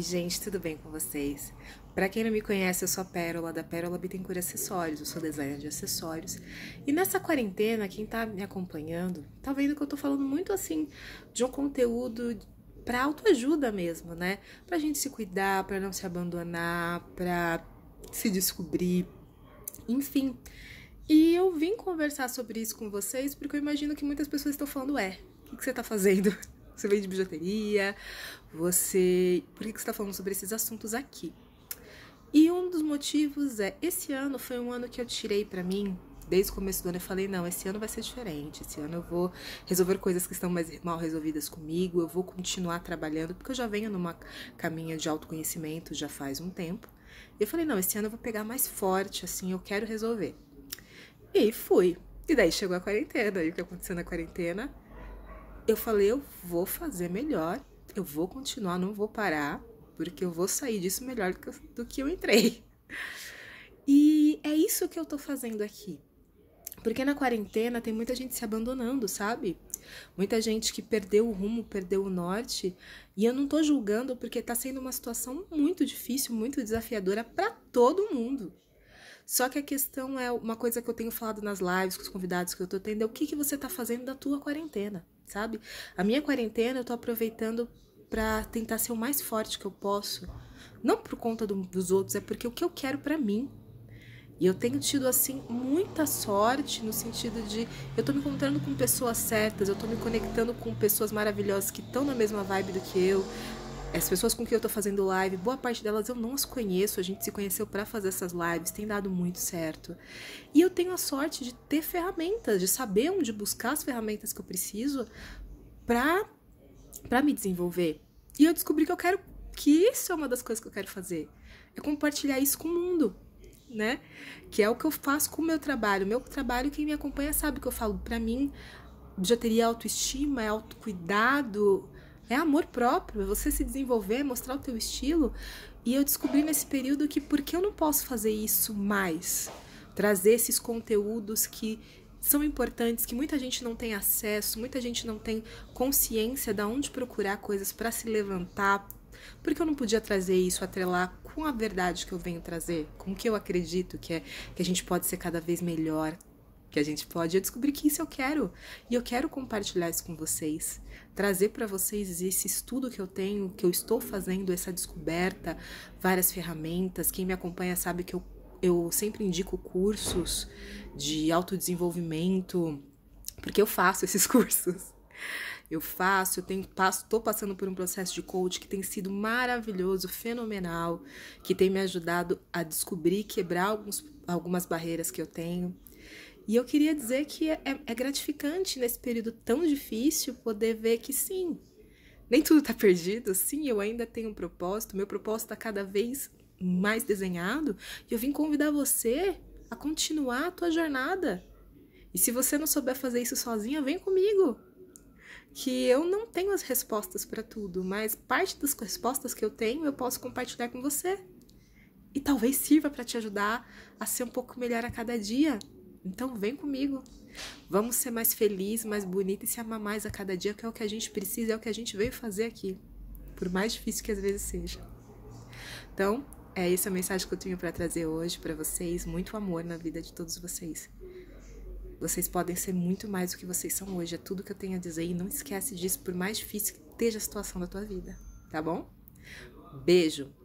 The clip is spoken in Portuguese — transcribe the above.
Gente, tudo bem com vocês? Para quem não me conhece, eu sou a Pérola da Pérola Bittencourt Acessórios, eu sou designer de acessórios. E nessa quarentena, quem tá me acompanhando, tá vendo que eu tô falando muito assim de um conteúdo para autoajuda mesmo, né? Pra gente se cuidar, para não se abandonar, para se descobrir, enfim. E eu vim conversar sobre isso com vocês porque eu imagino que muitas pessoas estão falando, é, o que, que você tá fazendo? você vende bijuteria, você. Por que, você está falando sobre esses assuntos aqui? E um dos motivos é: esse ano foi um ano que eu tirei para mim. Desde o começo do ano eu falei, não, esse ano vai ser diferente, esse ano eu vou resolver coisas que estão mais mal resolvidas comigo, eu vou continuar trabalhando, porque eu já venho numa caminha de autoconhecimento já faz um tempo. E eu falei, não, esse ano eu vou pegar mais forte, assim, eu quero resolver. E fui. E daí chegou a quarentena, e o que aconteceu na quarentena? eu falei, eu vou fazer melhor, eu vou continuar, não vou parar, porque eu vou sair disso melhor do que eu entrei. E é isso que eu tô fazendo aqui. Porque na quarentena tem muita gente se abandonando, sabe? Muita gente que perdeu o rumo, perdeu o norte. E eu não tô julgando porque tá sendo uma situação muito difícil, muito desafiadora para todo mundo. Só que a questão é uma coisa que eu tenho falado nas lives com os convidados que eu tô tendo, é o que, que você tá fazendo da tua quarentena, sabe? A minha quarentena eu tô aproveitando para tentar ser o mais forte que eu posso. Não por conta do, dos outros, é porque o que eu quero para mim, e eu tenho tido, assim, muita sorte no sentido de eu tô me encontrando com pessoas certas, eu tô me conectando com pessoas maravilhosas que estão na mesma vibe do que eu. As pessoas com quem eu tô fazendo live, boa parte delas eu não as conheço, a gente se conheceu para fazer essas lives, tem dado muito certo. E eu tenho a sorte de ter ferramentas, de saber onde buscar as ferramentas que eu preciso para para me desenvolver. E eu descobri que eu quero que isso é uma das coisas que eu quero fazer. É compartilhar isso com o mundo, né? Que é o que eu faço com o meu trabalho. meu trabalho, quem me acompanha sabe que eu falo, para mim, já teria autoestima, é autocuidado, é amor próprio, é você se desenvolver, é mostrar o teu estilo. E eu descobri nesse período que por que eu não posso fazer isso mais? Trazer esses conteúdos que são importantes, que muita gente não tem acesso, muita gente não tem consciência de onde procurar coisas para se levantar. Porque eu não podia trazer isso, atrelar com a verdade que eu venho trazer, com o que eu acredito que é que a gente pode ser cada vez melhor, que a gente pode. Eu descobri que isso eu quero e eu quero compartilhar isso com vocês, trazer para vocês esse estudo que eu tenho, que eu estou fazendo, essa descoberta, várias ferramentas. Quem me acompanha sabe que eu, eu sempre indico cursos de autodesenvolvimento, porque eu faço esses cursos eu faço, eu tenho, passo, tô passando por um processo de coach que tem sido maravilhoso, fenomenal, que tem me ajudado a descobrir, quebrar alguns, algumas barreiras que eu tenho. E eu queria dizer que é, é, é gratificante nesse período tão difícil poder ver que sim, nem tudo está perdido, sim, eu ainda tenho um propósito, meu propósito está cada vez mais desenhado, e eu vim convidar você a continuar a tua jornada. E se você não souber fazer isso sozinha, vem comigo. Que eu não tenho as respostas para tudo, mas parte das respostas que eu tenho eu posso compartilhar com você. E talvez sirva para te ajudar a ser um pouco melhor a cada dia. Então vem comigo. Vamos ser mais felizes, mais bonitos e se amar mais a cada dia, que é o que a gente precisa, é o que a gente veio fazer aqui. Por mais difícil que às vezes seja. Então, é essa a mensagem que eu tenho para trazer hoje para vocês. Muito amor na vida de todos vocês. Vocês podem ser muito mais do que vocês são hoje. É tudo que eu tenho a dizer. E não esquece disso, por mais difícil que esteja a situação da tua vida. Tá bom? Beijo!